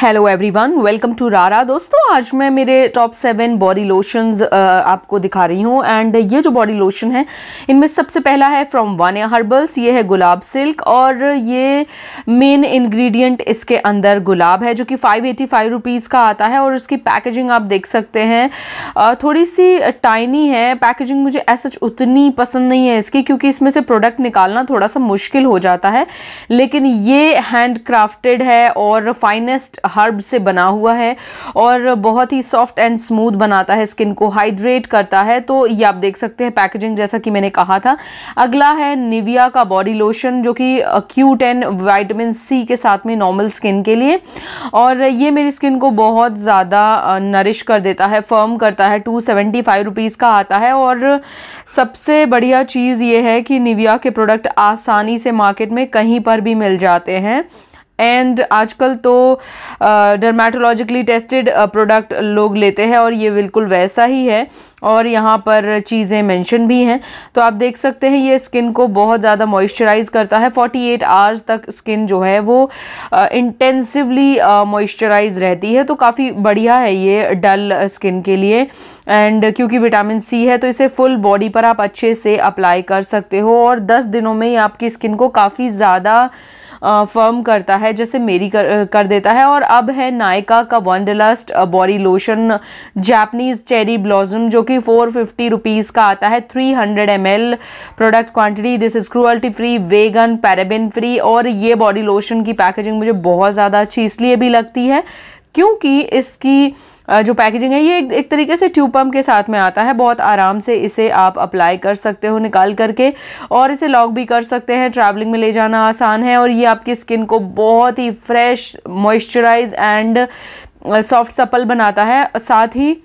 hello everyone welcome to रारा दोस्तों आज मैं मेरे टॉप सेवन बॉडी लोशंस आपको दिखा रही हूँ एंड ये जो बॉडी लोशन है इनमें सबसे पहला है फ्रॉम वानिया हर्बल्स ये है गुलाब सिल्क और ये मेन इंग्रेडिएंट इसके अंदर गुलाब है जो कि 585 एटी का आता है और इसकी पैकेजिंग आप देख सकते हैं थोड़ी सी टाइनी है पैकेजिंग मुझे ऐसा उतनी पसंद नहीं है इसकी क्योंकि इसमें से प्रोडक्ट निकालना थोड़ा सा मुश्किल हो जाता है लेकिन ये हैंड है और फाइनेस्ट हर्ब से बना हुआ है और बहुत ही सॉफ्ट एंड स्मूथ बनाता है स्किन को हाइड्रेट करता है तो ये आप देख सकते हैं पैकेजिंग जैसा कि मैंने कहा था अगला है निविया का बॉडी लोशन जो कि क्यूट एंड वाइटमिन सी के साथ में नॉर्मल स्किन के लिए और ये मेरी स्किन को बहुत ज़्यादा नरिश कर देता है फर्म करता है टू सेवेंटी फाइव रुपीज़ का आता है और सबसे बढ़िया चीज़ ये है कि निविया के प्रोडक्ट आसानी से मार्केट में कहीं पर भी मिल जाते हैं एंड आजकल तो डर्माटोलॉजिकली टेस्टेड प्रोडक्ट लोग लेते हैं और ये बिल्कुल वैसा ही है और यहाँ पर चीज़ें मेंशन भी हैं तो आप देख सकते हैं ये स्किन को बहुत ज़्यादा मॉइस्चराइज करता है 48 आवर्स तक स्किन जो है वो इंटेंसिवली मॉइस्चराइज रहती है तो काफ़ी बढ़िया है ये डल स्किन के लिए एंड क्योंकि विटामिन सी है तो इसे फुल बॉडी पर आप अच्छे से अप्लाई कर सकते हो और 10 दिनों में ही आपकी स्किन को काफ़ी ज़्यादा फर्म करता है जैसे मेरी कर, कर देता है और अब है नायका का Wanderlust body lotion Japanese cherry blossom जो कि फ़ोर फिफ्टी रुपीज़ का आता है three hundred M L product quantity this is cruelty free vegan paraben free और ये बॉडी लोशन की पैकेजिंग मुझे बहुत ज़्यादा अच्छी इसलिए भी लगती है क्योंकि इसकी जो पैकेजिंग है ये एक, एक तरीके से ट्यूब पम्प के साथ में आता है बहुत आराम से इसे आप अप्लाई कर सकते हो निकाल करके और इसे लॉक भी कर सकते हैं ट्रैवलिंग में ले जाना आसान है और ये आपकी स्किन को बहुत ही fresh moisturise and soft supple बनाता है साथ ही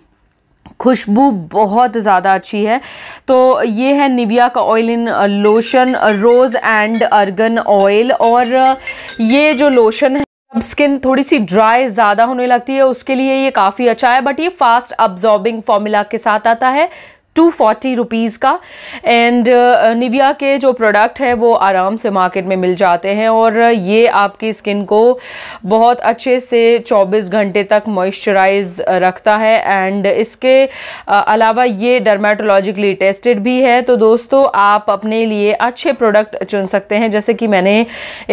खुशबू बहुत ज़्यादा अच्छी है तो ये है निविया का oil in lotion rose and argan oil और ये जो लोशन है स्किन थोड़ी सी ड्राई ज़्यादा होने लगती है उसके लिए ये काफ़ी अच्छा है बट ये फास्ट अब्जॉर्बिंग फॉर्मूला के साथ आता है टू फोर्टी रुपीज़ का एंड uh, निविया के जो प्रोडक्ट है वो आराम से मार्केट में मिल जाते हैं और ये आपकी स्किन को बहुत अच्छे से 24 घंटे तक मॉइस्चराइज रखता है एंड इसके uh, अलावा ये डर्माटोलॉजिकली टेस्टेड भी है तो दोस्तों आप अपने लिए अच्छे प्रोडक्ट चुन सकते हैं जैसे कि मैंने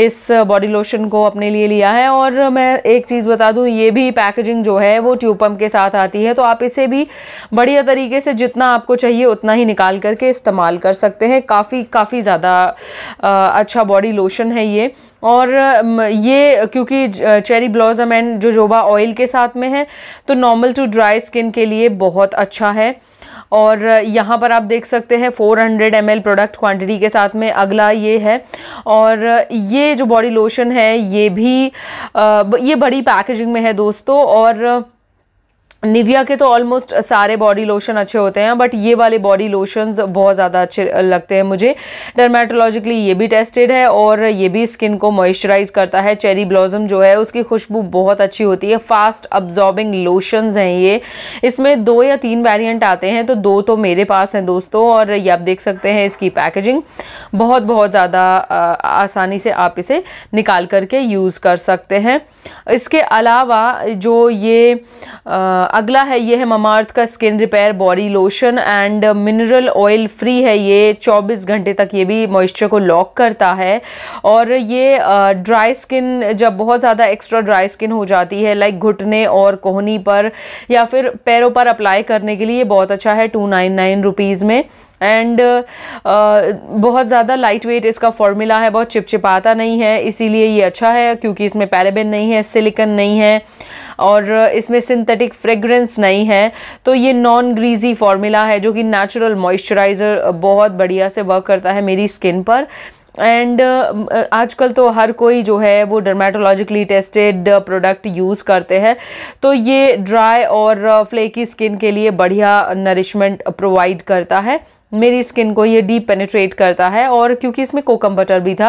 इस बॉडी लोशन को अपने लिए लिया है और मैं एक चीज़ बता दूँ ये भी पैकेजिंग जो है वो ट्यूपम के साथ आती है तो आप इसे भी बढ़िया तरीके से जितना आपको आपको चाहिए उतना ही निकाल करके इस्तेमाल कर सकते हैं काफ़ी काफ़ी ज़्यादा अच्छा बॉडी लोशन है ये और ये क्योंकि cherry blossom and jojoba oil के साथ में है तो नॉर्मल टू ड्राई स्किन के लिए बहुत अच्छा है और यहाँ पर आप देख सकते हैं 400 हंड्रेड प्रोडक्ट क्वांटिटी के साथ में अगला ये है और ये जो बॉडी लोशन है ये भी ये बड़ी पैकेजिंग में है दोस्तों और निविया के तो ऑलमोस्ट सारे बॉडी लोशन अच्छे होते हैं बट ये वाले बॉडी लोशंस बहुत ज़्यादा अच्छे लगते हैं मुझे डर्मेटोलॉजिकली ये भी टेस्टेड है और ये भी स्किन को मॉइस्चराइज करता है चेरी ब्लॉजम जो है उसकी खुशबू बहुत अच्छी होती है फास्ट अब्जॉर्बिंग लोशंस हैं ये इसमें दो या तीन वेरियंट आते हैं तो दो तो मेरे पास हैं दोस्तों और ये आप देख सकते हैं इसकी पैकेजिंग बहुत बहुत ज़्यादा आसानी से आप इसे निकाल करके यूज़ कर सकते हैं इसके अलावा जो ये आ, अगला है ये है ममार्थ का skin repair body lotion and mineral oil free है ये 24 घंटे तक ये भी मॉइस्चर को लॉक करता है और ये ड्राई स्किन जब बहुत ज़्यादा एक्स्ट्रा ड्राई स्किन हो जाती है लाइक घुटने और कोहनी पर या फिर पैरों पर अप्लाई करने के लिए बहुत अच्छा है टू नाइन नाइन रुपीज़ में एंड uh, बहुत ज़्यादा लाइट वेट इसका फॉर्मूला है बहुत चिपचिपाता नहीं है इसीलिए ये अच्छा है क्योंकि इसमें पैराबिन नहीं है सिलिकन नहीं है और इसमें सिंथेटिक फ्रेगरेंस नहीं है तो ये नॉन ग्रीजी फार्मूला है जो कि नेचुरल मॉइस्चराइज़र बहुत बढ़िया से वर्क करता है मेरी स्किन पर एंड uh, आजकल तो हर कोई जो है वो डर्मेटोलॉजिकली टेस्टेड प्रोडक्ट यूज़ करते हैं तो ये ड्राई और फ्लेकी uh, स्किन के लिए बढ़िया नरिशमेंट प्रोवाइड करता है मेरी स्किन को ये डीप पेनिट्रेट करता है और क्योंकि इसमें कोकम बटर भी था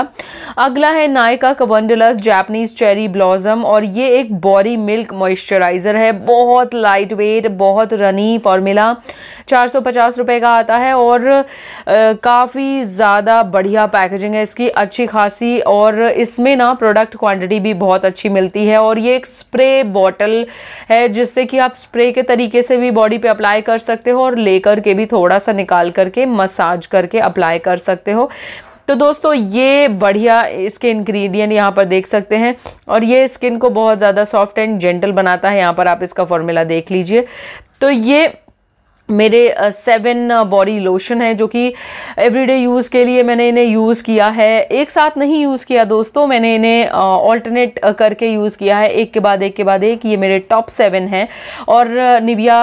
अगला है नायका कवंडलस जैपनीज़ चेरी ब्लॉजम और ये एक बॉडी मिल्क मॉइस्चराइज़र है बहुत लाइट वेट बहुत रनी फार्मूला चार सौ पचास रुपये का आता है और काफ़ी ज़्यादा बढ़िया पैकेजिंग है इसकी अच्छी खासी और इसमें ना प्रोडक्ट क्वान्टिटी भी बहुत अच्छी मिलती है और ये एक स्प्रे बॉटल है जिससे कि आप स्प्रे के तरीके से भी बॉडी पर अप्लाई कर सकते हो और लेकर के भी थोड़ा सा निकाल कर करके मसाज करके अप्लाई कर सकते हो तो दोस्तों ये बढ़िया इसके इंग्रेडिएंट यहाँ पर देख सकते हैं और ये स्किन को बहुत ज़्यादा सॉफ्ट एंड जेंटल बनाता है यहाँ पर आप इसका फॉर्मूला देख लीजिए तो ये मेरे सेवन बॉडी लोशन है जो कि एवरीडे यूज़ के लिए मैंने इन्हें यूज़ किया है एक साथ नहीं यूज़ किया दोस्तों मैंने इन्हें ऑल्टरनेट करके यूज़ किया है एक के बाद एक के बाद एक ये मेरे टॉप सेवन हैं और निविया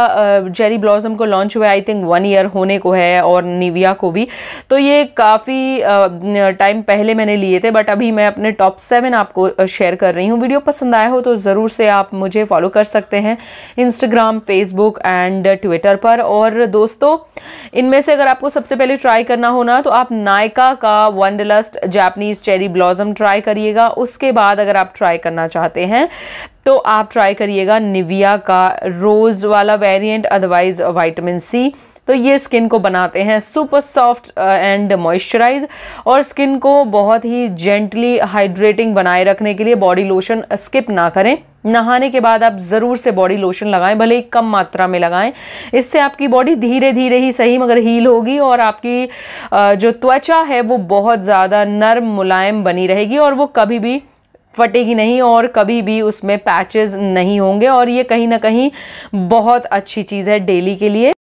जेरी ब्लॉसम को लॉन्च हुआ आई थिंक वन ईयर होने को है और निविया को भी तो ये काफ़ी टाइम पहले मैंने लिए थे बट अभी मैं अपने टॉप सेवन आपको शेयर कर रही हूँ वीडियो पसंद आया हो तो ज़रूर से आप मुझे फॉलो कर सकते हैं इंस्टाग्राम फेसबुक एंड ट्विटर पर और और दोस्तों इनमें से अगर आपको सबसे पहले ट्राई करना हो ना तो आप नायका का Wanderlust Japanese cherry blossom try करिएगा उसके बाद अगर आप ट्राई करना चाहते हैं तो आप ट्राई करिएगा निविया का रोज़ वाला वेरिएंट अदरवाइज वाइटामिन सी तो ये स्किन को बनाते हैं सुपर सॉफ्ट एंड मॉइस्चराइज और स्किन को बहुत ही जेंटली हाइड्रेटिंग बनाए रखने के लिए बॉडी लोशन स्किप ना करें नहाने के बाद आप ज़रूर से बॉडी लोशन लगाएं भले ही कम मात्रा में लगाएं इससे आपकी बॉडी धीरे धीरे ही सही मगर हील होगी और आपकी जो त्वचा है वो बहुत ज़्यादा नर्म मुलायम बनी रहेगी और वो कभी भी फटेगी नहीं और कभी भी उसमें पैचेस नहीं होंगे और ये कहीं ना कहीं बहुत अच्छी चीज़ है डेली के लिए